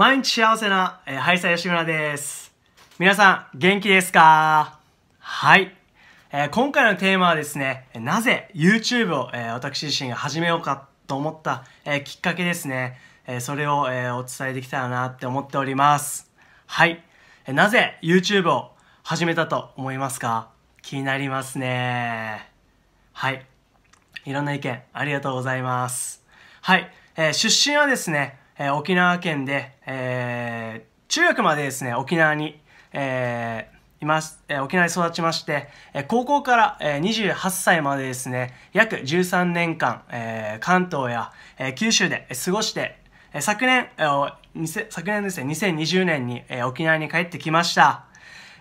毎日幸せな、えー、ハイサ吉村です。皆さん、元気ですかはい。えー、今回のテーマはですね、なぜ YouTube を、えー、私自身が始めようかと思った、えー、きっかけですね。えそれを、えお伝えできたらなって思っております。はい。えなぜ YouTube を始めたと思いますか気になりますね。はい。いろんな意見ありがとうございます。はい。え出身はですね、えー、沖縄県で、えー、中学までですね、沖縄に、えー、います、えー、沖縄に育ちまして、えー、高校から、えー、28歳までですね、約13年間、えー、関東や、えー、九州で過ごして、えー、昨年、えー、昨年ですね、2020年に、えー、沖縄に帰ってきました。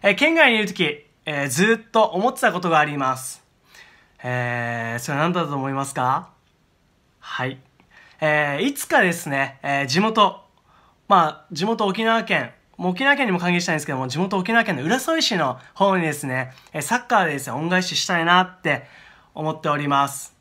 えー、県外にいるとき、えー、ずっと思ってたことがあります。えー、それは何だと思いますかはい。えー、いつかですね、えー、地元、まあ、地元沖縄県、沖縄県にも歓迎したいんですけども、地元沖縄県の浦添市の方にですね、サッカーでですね、恩返ししたいなって思っております。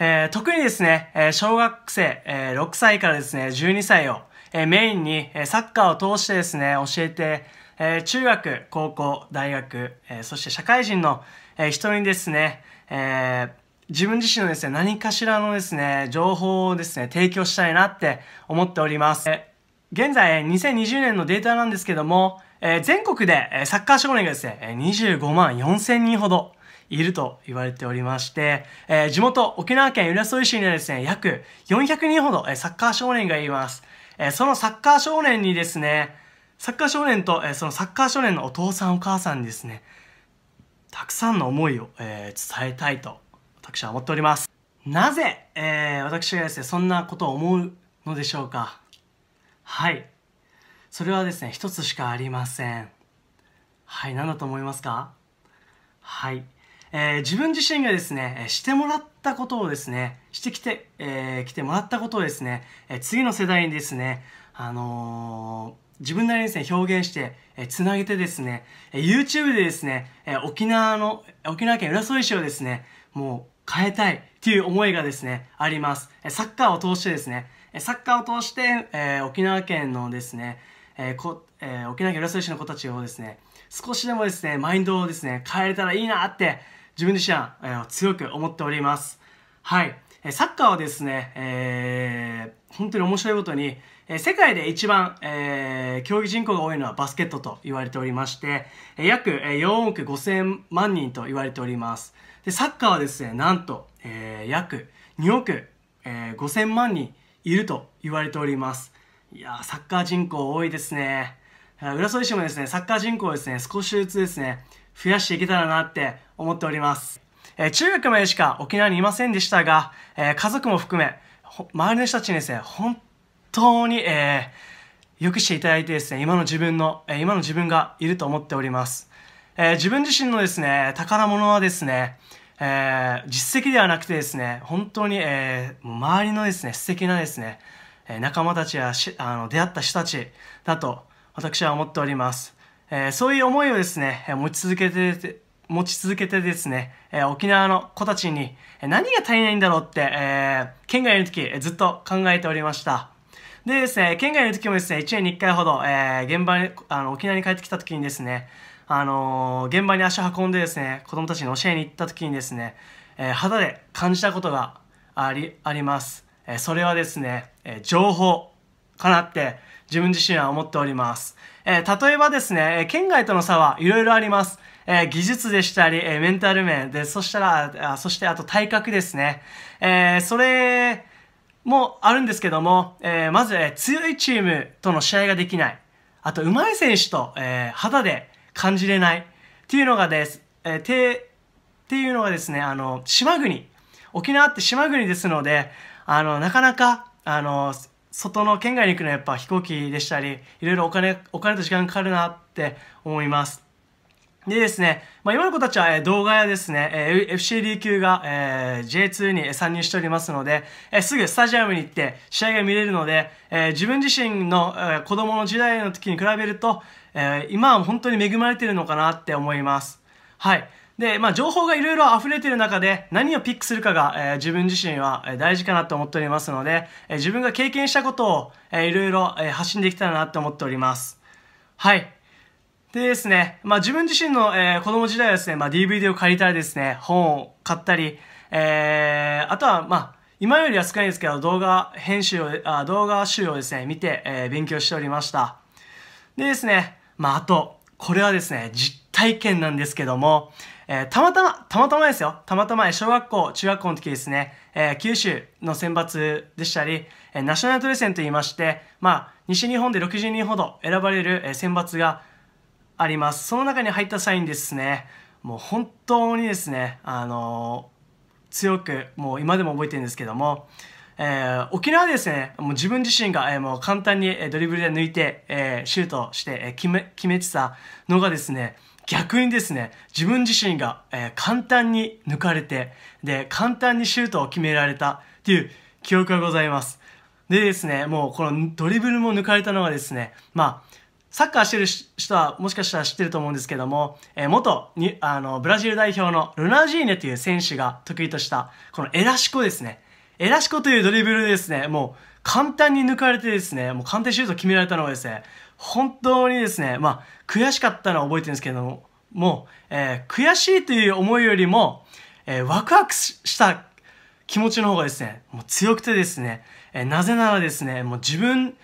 えー、特にですね、え小学生、えー、6歳からですね、12歳を、えー、メインに、えサッカーを通してですね、教えて、えー、中学、高校、大学、えー、そして社会人の、えー、人にですね、えー、自分自身のですね、何かしらのですね、情報をですね、提供したいなって思っております。現在、2020年のデータなんですけども、えー、全国で、えサッカー少年がですね、25万4千人ほどいると言われておりまして、えー、地元沖縄県浦添市にはですね、約400人ほど、えサッカー少年がいます。えー、そのサッカー少年にですね、サッカー少年と、えそのサッカー少年のお父さんお母さんにですね、たくさんの思いを、え伝えたいと私は思っております。なぜ、えー、私がですね、そんなことを思うのでしょうかはい。それはですね、一つしかありません。はい、何だと思いますかはい。えー、自分自身がですね、してもらったことをですね、してきて、えー、来てもらったことをですね、え次の世代にですね、あのー、自分なりにですね、表現して、えつなげてですね、え YouTube でですね、え沖縄の、沖縄県浦添市をですね、もう変えたいっていう思いがですね、あります。サッカーを通してですね、サッカーを通して、えー、沖縄県のですね、えー、こえー、沖縄県浦添市の子たちをですね、少しでもですね、マインドをですね、変えれたらいいなって、自分自身は、えー、強く思っております。はい。サッカーはですね、えー、本当に面白いことに、世界で一番、えー、競技人口が多いのはバスケットと言われておりまして、約4億5千万人と言われております。で、サッカーはですね、なんと、えー、約2億、えー、5000万人いると言われております。いやサッカー人口多いですね。浦添市もですね、サッカー人口をですね、少しずつですね、増やしていけたらなって思っております。えー、中学までしか沖縄にいませんでしたが、えー、家族も含め、周りの人たちにですね、本当に、えー、よくしていただいてですね、今の自分の、え今の自分がいると思っております。えー、自分自身のですね、宝物はですね、えー、実績ではなくてですね、本当に、えー、周りのですね、素敵なですね、仲間たちやあの出会った人たちだと私は思っております。えそういう思いをですね、持ち続けて、持ち続けてですね、え沖縄の子たちに何が足りないんだろうって、え県外の時ずっと考えておりました。でですね、県外の時もですね、1年に1回ほど、え現場に、あの沖縄に帰ってきた時にですね、あのー、現場に足を運んでですね、子供たちに教えに行った時にですね、えー、肌で感じたことがあり、あります。えー、それはですね、え情報かなって自分自身は思っております。え例えばですね、県外との差はいろいろあります。え技術でしたり、えメンタル面で、そしたら、あそしてあと体格ですね。えそれもあるんですけども、えまず、え強いチームとの試合ができない。あと、上手い選手と、え肌で感じれないっていうのがです、えー、てっていうのがですねあの島国沖縄って島国ですのであのなかなかあの外の県外に行くのはやっぱ飛行機でしたりいろいろお金お金と時間かかるなって思いますでですね、まあ、今の子たちは、え動画やですね、え FCD 級が、え J2 に参入しておりますので、えすぐスタジアムに行って試合が見れるので、え自分自身の、え子供の時代の時に比べると、え今は本当に恵まれてるのかなって思います。はい。で、まあ、情報がいろいろ溢れてる中で、何をピックするかが、え自分自身は、え大事かなと思っておりますので、え自分が経験したことを、えいろいろ、え発信できたらなと思っております。はい。でですね、まあ自分自身の、えー、子供時代はですね、まあ DVD を借りたりですね、本を買ったり、えー、あとはまあ、今よりは少ないですけど、動画編集を、あ動画集をですね、見て、えー、勉強しておりました。でですね、まああと、これはですね、実体験なんですけども、えー、たまたま、たまたまですよ。たまたま、小学校、中学校の時ですね、えー、九州の選抜でしたり、えー、ナショナルトレセンと言いまして、まあ、西日本で60人ほど選ばれる、えー、選抜が、あります。その中に入った際にですね、もう本当にですね、あの強く、もう今でも覚えてるんですけども、えー、沖縄ですね、もう自分自身が、えー、もう簡単にドリブルで抜いて、えー、シュートして、えー、決め、決めてたのがですね、逆にですね、自分自身が、えー、簡単に抜かれて、で、簡単にシュートを決められたっていう記憶がございます。でですね、もうこのドリブルも抜かれたのがですね、まあ、サッカーしてる人はもしかしたら知ってると思うんですけども、えー、元にあのブラジル代表のルナジーネという選手が得意としたこのエラシコですね。エラシコというドリブルでですね、もう簡単に抜かれてですね、もう簡単シュート決められたのはですね、本当にですね、まあ悔しかったのは覚えてるんですけども、もう、えー、悔しいという思いよりも、えー、ワクワクした気持ちの方がですね、もう強くてですね、えー、なぜならですね、もう自分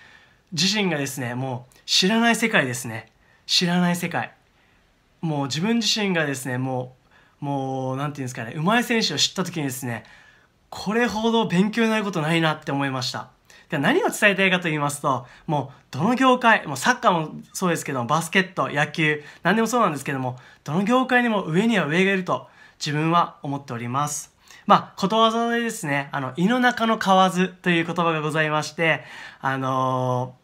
自身がですね、もう知らない世界ですね知らない世界もう自分自身がですねもうもう何て言うんですかねうまい選手を知った時にですねこれほど勉強になることないなって思いましたで何を伝えたいかと言いますともうどの業界もうサッカーもそうですけどバスケット野球何でもそうなんですけどもどの業界にも上には上がいると自分は思っておりますまあ、ことわざでですね、あの、胃の中の蛙という言葉がございまして、あのー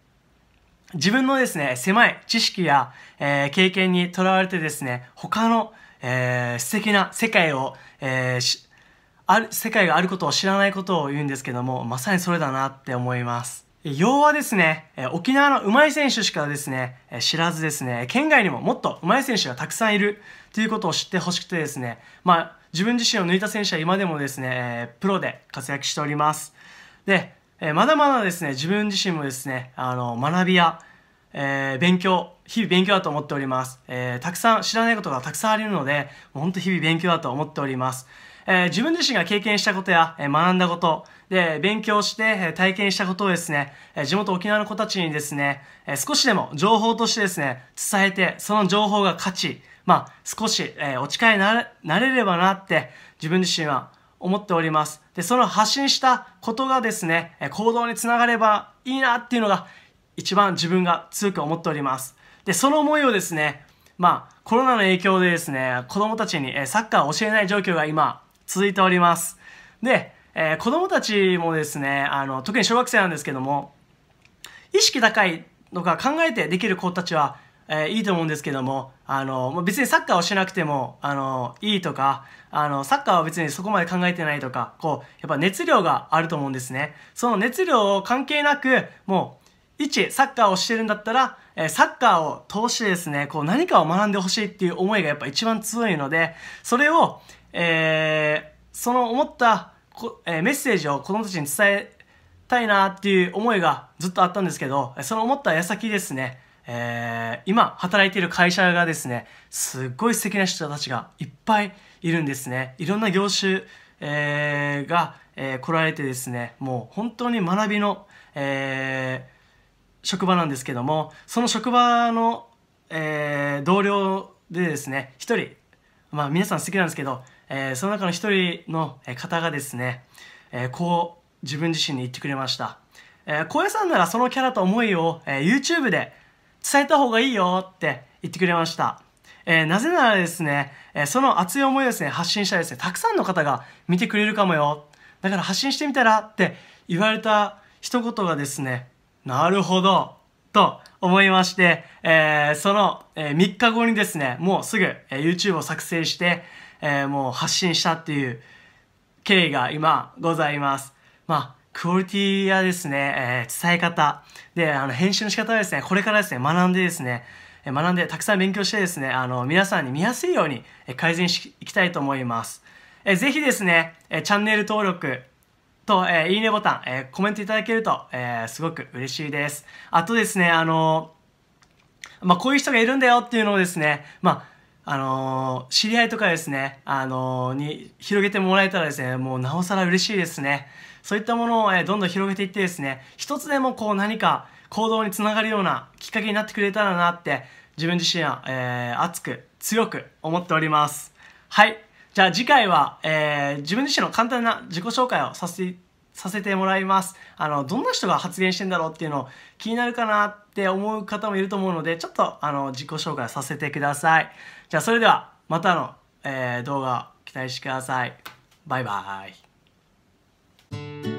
自分のですね、狭い知識や、えー、経験にとらわれてですね、他の、えー、素敵な世界を、えー、ある、世界があることを知らないことを言うんですけども、まさにそれだなって思います。要はですね、沖縄の上手い選手しかですね、知らずですね、県外にももっと上手い選手がたくさんいるということを知ってほしくてですね、まあ、自分自身を抜いた選手は今でもですね、プロで活躍しております。で、えー、まだまだですね、自分自身もですね、あの、学びや、えー、勉強、日々勉強だと思っております。えー、たくさん知らないことがたくさんあるので、もう日々勉強だと思っております。え自分自身が経験したことや、え学んだこと、で、勉強して、え体験したことをですね、え地元沖縄の子たちにですね、え少しでも情報としてですね、伝えて、その情報が価値、まあ、少し、えお力になれればなって、自分自身は思っております。で、その発信したことがですね、行動につながればいいなっていうのが一番自分が強く思っております。で、その思いをですね、まあ、コロナの影響でですね、子供たちにサッカーを教えない状況が今続いております。で、えー、子供たちもですね、あの、特に小学生なんですけども、意識高いのが考えてできる子たちはえー、いいと思うんですけども、あの、別にサッカーをしなくても、あの、いいとか、あの、サッカーは別にそこまで考えてないとか、こう、やっぱ熱量があると思うんですね。その熱量を関係なく、もう、一、サッカーをしてるんだったら、えサッカーを通してですね、こう何かを学んでほしいっていう思いがやっぱ一番強いので、それを、えー、その思ったこ、えメッセージを子供たちに伝えたいなっていう思いがずっとあったんですけど、その思った矢先ですね、えー、今働いている会社がですね、すっごい素敵な人たちがいっぱいいるんですね。いろんな業種、えー、が、えー、来られてですね、もう本当に学びの、え職場なんですけども、その職場の、え同僚でですね、一人、まあ皆さん素敵なんですけど、えその中の一人の方がですね、えこう自分自身に言ってくれました。えー、小屋さんならそのキャラと思いを、え YouTube で伝えた方がいいよって言ってくれました。えー、なぜならですね、えー、その熱い思いをですね、発信したらですね、たくさんの方が見てくれるかもよ。だから発信してみたらって言われた一言がですね、なるほど、と思いまして、えー、その、え3日後にですね、もうすぐ、え YouTube を作成して、えもう発信したっていう経緯が今ございます。まあ、クオリティやですね、えー、伝え方、で、あの、編集の仕方はですね、これからですね、学んでですね、学んで、たくさん勉強してですね、あの、皆さんに見やすいように改善していきたいと思います。えー、ぜひですね、えチャンネル登録と、えいいねボタン、えコメントいただけると、えすごく嬉しいです。あとですね、あのまあ、こういう人がいるんだよっていうのをですね、まあ、あのー、知り合いとかですね、あのー、に広げてもらえたらですね、もうなおさら嬉しいですね。そういったものを、えどんどん広げていってですね、一つでもこう何か行動につながるようなきっかけになってくれたらなって、自分自身は、えー、熱く、強く思っております。はい。じゃあ次回は、えー、自分自身の簡単な自己紹介をさせて、させてもらいます。あの、どんな人が発言してんだろうっていうのを気になるかなって思う方もいると思うので、ちょっとあの、自己紹介させてください。じゃあそれでは、またの、えー、動画期待してください。バイバイ。you